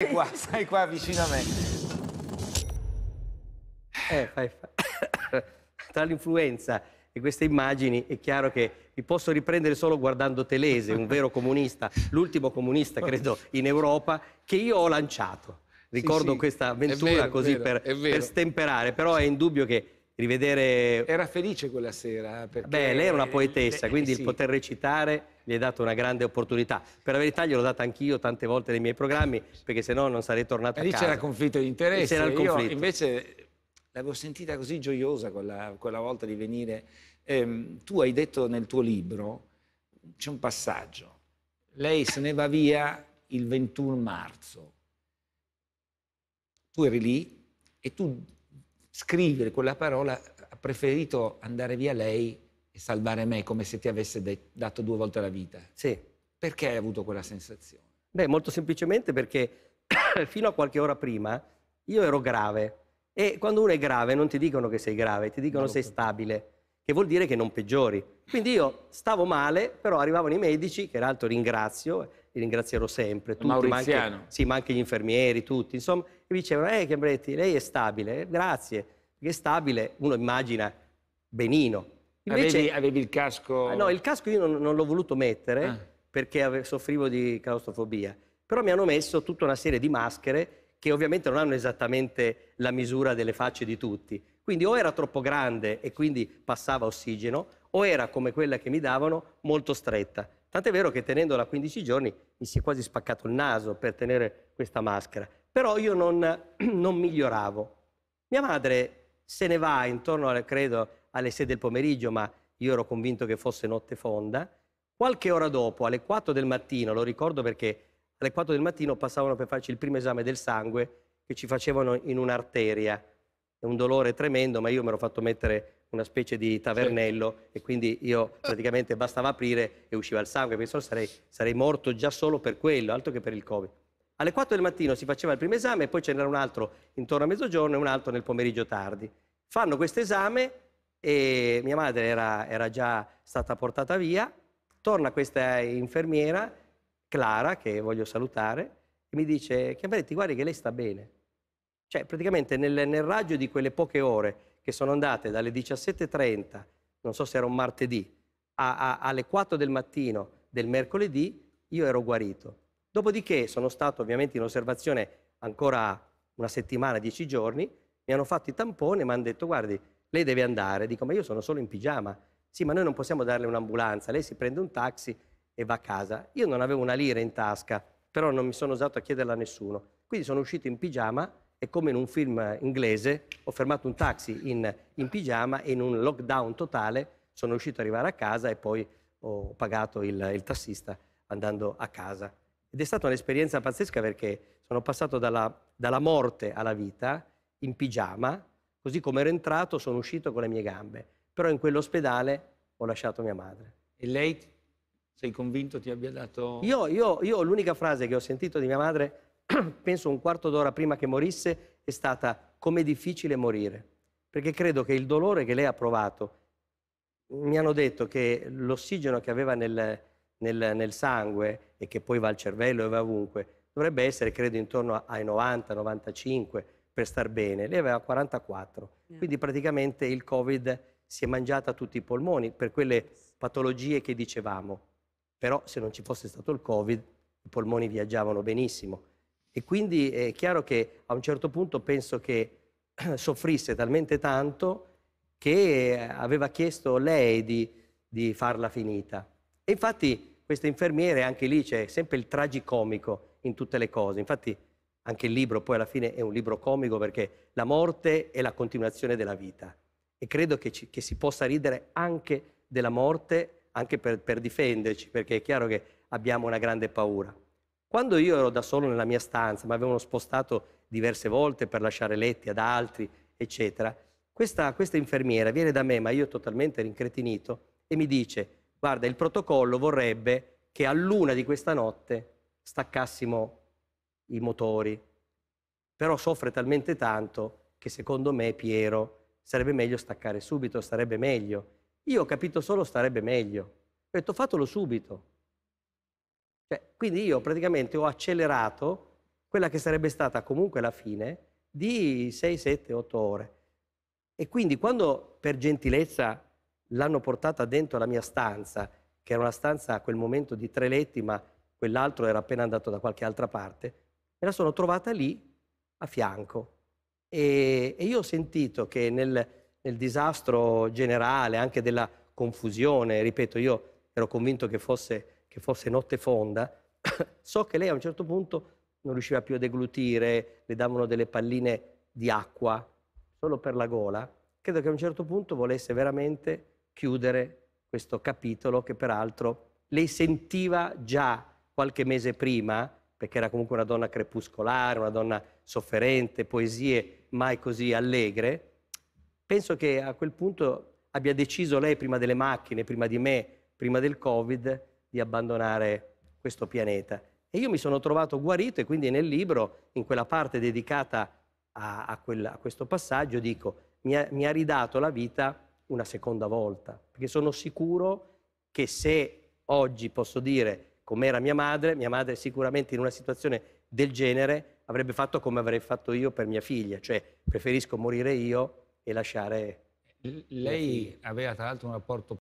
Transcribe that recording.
Stai qua, stai qua vicino a me. Eh, fai, fai. Tra l'influenza e queste immagini è chiaro che vi posso riprendere solo guardando Telese, un vero comunista, l'ultimo comunista credo in Europa, che io ho lanciato. Ricordo sì, sì. questa avventura vero, così vero, per, per stemperare, però è indubbio che rivedere... Era felice quella sera. Eh, Beh, lei era una eh, poetessa, eh, quindi eh, sì. il poter recitare gli hai dato una grande opportunità. Per la verità gliel'ho data anch'io tante volte nei miei programmi, perché se no non sarei tornato e a lì casa. Lì c'era conflitto di interessi. C'era il conflitto. Io invece l'avevo sentita così gioiosa quella, quella volta di venire. Eh, tu hai detto nel tuo libro, c'è un passaggio, lei se ne va via il 21 marzo. Tu eri lì e tu scrivere quella parola, ha preferito andare via lei e salvare me come se ti avesse de- dato due volte la vita. Sì. Perché hai avuto quella sensazione? Beh, molto semplicemente perché fino a qualche ora prima io ero grave e quando uno è grave non ti dicono che sei grave, ti dicono no, sei stabile, che vuol dire che non peggiori. Quindi io stavo male, però arrivavano i medici, che l'altro ringrazio, li ringrazierò sempre, tutti, Mauriziano. ma anche, sì, ma anche gli infermieri, tutti, insomma, e mi dicevano, eh Chiambretti, lei è stabile, eh, grazie, perché è stabile, uno immagina benino, Invece, avevi, avevi, il casco? Ah, no, il casco io non, non l'ho voluto mettere ah. perché ave, soffrivo di claustrofobia. Però mi hanno messo tutta una serie di maschere che ovviamente non hanno esattamente la misura delle facce di tutti. Quindi o era troppo grande e quindi passava ossigeno, o era come quella che mi davano, molto stretta. Tant'è vero che tenendola 15 giorni mi si è quasi spaccato il naso per tenere questa maschera. Però io non, non miglioravo. Mia madre se ne va intorno, credo, alle 6 del pomeriggio, ma io ero convinto che fosse notte fonda. Qualche ora dopo, alle 4 del mattino, lo ricordo perché alle 4 del mattino passavano per farci il primo esame del sangue che ci facevano in un'arteria. È un dolore tremendo, ma io mi ero fatto mettere una specie di tavernello sì. Certo. e quindi io praticamente bastava aprire e usciva il sangue, Penso sarei, sarei morto già solo per quello, altro che per il Covid. Alle 4 del mattino si faceva il primo esame e poi ce n'era un altro intorno a mezzogiorno e un altro nel pomeriggio tardi. Fanno questo esame e mia madre era, era già stata portata via, torna questa infermiera, Clara, che voglio salutare, e mi dice, Chiameretti, guardi che lei sta bene. Cioè, praticamente nel, nel raggio di quelle poche ore che sono andate dalle 17.30, non so se era un martedì, a, a, alle 4 del mattino del mercoledì, io ero guarito. Dopodiché sono stato ovviamente in osservazione ancora una settimana, dieci giorni, mi hanno fatto i tamponi e mi hanno detto, guardi, lei deve andare. Dico, ma io sono solo in pigiama. Sì, ma noi non possiamo darle un'ambulanza, lei si prende un taxi e va a casa. Io non avevo una lira in tasca, però non mi sono usato a chiederla a nessuno. Quindi sono uscito in pigiama e come in un film eh, inglese ho fermato un taxi in, in pigiama e in un lockdown totale sono riuscito ad arrivare a casa e poi ho pagato il, il tassista andando a casa. Ed è stata un'esperienza pazzesca perché sono passato dalla, dalla morte alla vita in pigiama Così come ero entrato sono uscito con le mie gambe, però in quell'ospedale ho lasciato mia madre. E lei sei convinto ti abbia dato... Io, io, io l'unica frase che ho sentito di mia madre, penso un quarto d'ora prima che morisse, è stata com'è difficile morire, perché credo che il dolore che lei ha provato, mi hanno detto che l'ossigeno che aveva nel, nel, nel sangue e che poi va al cervello e va ovunque, dovrebbe essere credo intorno ai 90-95 per star bene, lei aveva 44, yeah. quindi praticamente il Covid si è mangiata tutti i polmoni per quelle patologie che dicevamo, però se non ci fosse stato il Covid i polmoni viaggiavano benissimo e quindi è chiaro che a un certo punto penso che soffrisse talmente tanto che eh, aveva chiesto lei di, di farla finita. E infatti questa infermiere anche lì c'è sempre il tragicomico in tutte le cose, infatti anche il libro poi alla fine è un libro comico perché la morte è la continuazione della vita e credo che, ci, che si possa ridere anche della morte, anche per, per, difenderci, perché è chiaro che abbiamo una grande paura. Quando io ero da solo nella mia stanza, mi avevano spostato diverse volte per lasciare letti ad altri, eccetera, questa, questa infermiera viene da me, ma io totalmente rincretinito, e mi dice, guarda, il protocollo vorrebbe che a luna di questa notte staccassimo i motori, però soffre talmente tanto che secondo me Piero sarebbe meglio staccare subito, starebbe meglio. Io ho capito solo starebbe meglio. Ho detto fatelo subito. Cioè, quindi io praticamente ho accelerato quella che sarebbe stata comunque la fine di 6, 7, 8 ore. E quindi quando per gentilezza l'hanno portata dentro la mia stanza, che era una stanza a quel momento di tre letti, ma quell'altro era appena andato da qualche altra parte, me la sono trovata lì a fianco. E, e io ho sentito che nel, nel, disastro generale, anche della confusione, ripeto, io ero convinto che fosse, che fosse notte fonda, so che lei a un certo punto non riusciva più a deglutire, le davano delle palline di acqua solo per la gola. Credo che a un certo punto volesse veramente chiudere questo capitolo che peraltro lei sentiva già qualche mese prima perché era comunque una donna crepuscolare, una donna sofferente, poesie mai così allegre, penso che a quel punto abbia deciso lei prima delle macchine, prima di me, prima del Covid, di abbandonare questo pianeta. E io mi sono trovato guarito e quindi nel libro, in quella parte dedicata a, a, quel, a questo passaggio, dico, mi ha, mi ha ridato la vita una seconda volta, perché sono sicuro che se oggi posso dire come era mia madre, mia madre sicuramente in una situazione del genere avrebbe fatto come avrei fatto io per mia figlia, cioè preferisco morire io e lasciare... L- lei aveva tra l'altro un rapporto